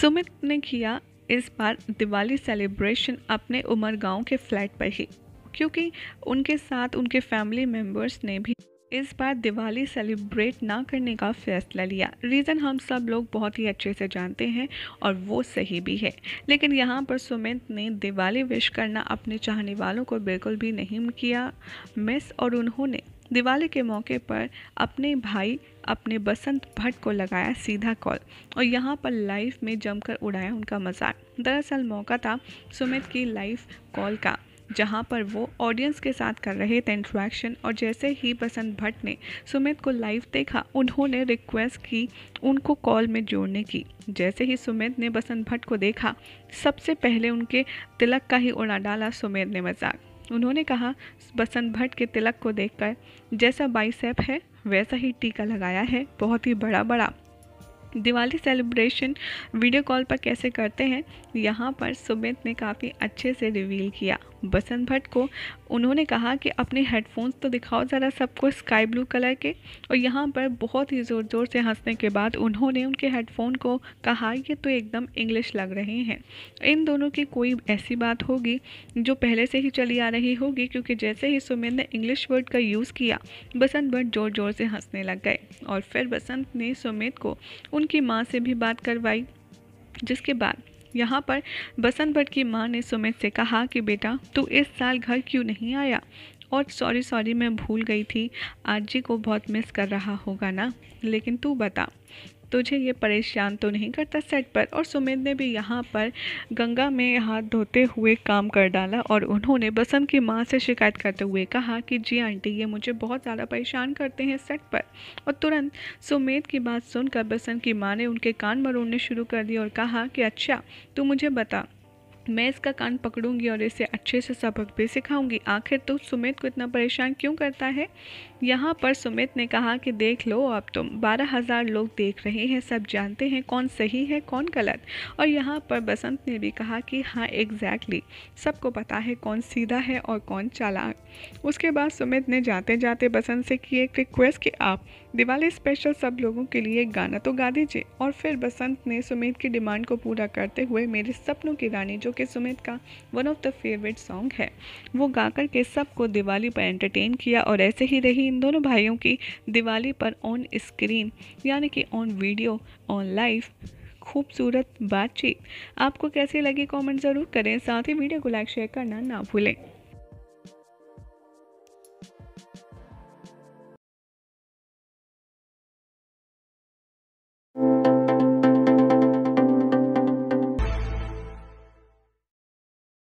सुमित ने किया इस बार दिवाली सेलिब्रेशन अपने उमर गांव के फ्लैट पर ही क्योंकि उनके साथ उनके फैमिली मेम्बर्स ने भी इस बार दिवाली सेलिब्रेट ना करने का फैसला लिया रीज़न हम सब लोग बहुत ही अच्छे से जानते हैं और वो सही भी है लेकिन यहाँ पर सुमित ने दिवाली विश करना अपने चाहने वालों को बिल्कुल भी नहीं किया मिस और उन्होंने दिवाली के मौके पर अपने भाई अपने बसंत भट्ट को लगाया सीधा कॉल और यहाँ पर लाइफ में जमकर उड़ाया उनका मजाक दरअसल मौका था सुमित की लाइव कॉल का जहाँ पर वो ऑडियंस के साथ कर रहे थे इंट्रैक्शन और जैसे ही बसंत भट्ट ने सुमित को लाइव देखा उन्होंने रिक्वेस्ट की उनको कॉल में जोड़ने की जैसे ही सुमित ने बसंत भट्ट को देखा सबसे पहले उनके तिलक का ही उड़ा डाला सुमित ने मजाक उन्होंने कहा बसंत भट्ट के तिलक को देखकर जैसा बाइसेप है वैसा ही टीका लगाया है बहुत ही बड़ा बड़ा दिवाली सेलिब्रेशन वीडियो कॉल पर कैसे करते हैं यहाँ पर सुमित ने काफ़ी अच्छे से रिवील किया बसंत भट्ट को उन्होंने कहा कि अपने हेडफोन्स तो दिखाओ ज़रा सबको स्काई ब्लू कलर के और यहाँ पर बहुत ही ज़ोर ज़ोर से हंसने के बाद उन्होंने उनके हेडफोन को कहा ये तो एकदम इंग्लिश लग रहे हैं इन दोनों की कोई ऐसी बात होगी जो पहले से ही चली आ रही होगी क्योंकि जैसे ही सुमित ने इंग्लिश वर्ड का यूज़ किया बसंत भट्ट जोर जोर से हंसने लग गए और फिर बसंत ने सुमित को उनकी माँ से भी बात करवाई जिसके बाद यहाँ पर बसंत भट्ट की माँ ने सुमित से कहा कि बेटा तू इस साल घर क्यों नहीं आया और सॉरी सॉरी मैं भूल गई थी आजी को बहुत मिस कर रहा होगा ना लेकिन तू बता तुझे ये परेशान तो नहीं करता सेट पर और सुमित ने भी यहाँ पर गंगा में हाथ धोते हुए काम कर डाला और उन्होंने बसंत की माँ से शिकायत करते हुए कहा कि जी आंटी ये मुझे बहुत ज़्यादा परेशान करते हैं सेट पर और तुरंत सुमित की बात सुनकर बसंत की माँ ने उनके कान मरोड़ने शुरू कर दिए और कहा कि अच्छा तू मुझे बता मैं इसका कान पकड़ूंगी और इसे अच्छे से सबक भी सिखाऊंगी आखिर तो सुमित को इतना परेशान क्यों करता है यहाँ पर सुमित ने कहा कि देख लो अब तुम तो बारह हज़ार लोग देख रहे हैं सब जानते हैं कौन सही है कौन गलत और यहाँ पर बसंत ने भी कहा कि हाँ एग्जैक्टली सबको पता है कौन सीधा है और कौन चालाक उसके बाद सुमित ने जाते जाते बसंत से की एक रिक्वेस्ट कि आप दिवाली स्पेशल सब लोगों के लिए गाना तो गा दीजिए और फिर बसंत ने सुमित की डिमांड को पूरा करते हुए मेरे सपनों की रानी जो जो कि सुमित का one of the favourite song है वो गा के सबको दिवाली पर एंटरटेन किया और ऐसे ही रही इन दोनों भाइयों की दिवाली पर ऑन स्क्रीन यानी कि ऑन वीडियो ऑन लाइव खूबसूरत बातचीत आपको कैसी लगी कमेंट ज़रूर करें साथ ही वीडियो को लाइक शेयर करना ना भूलें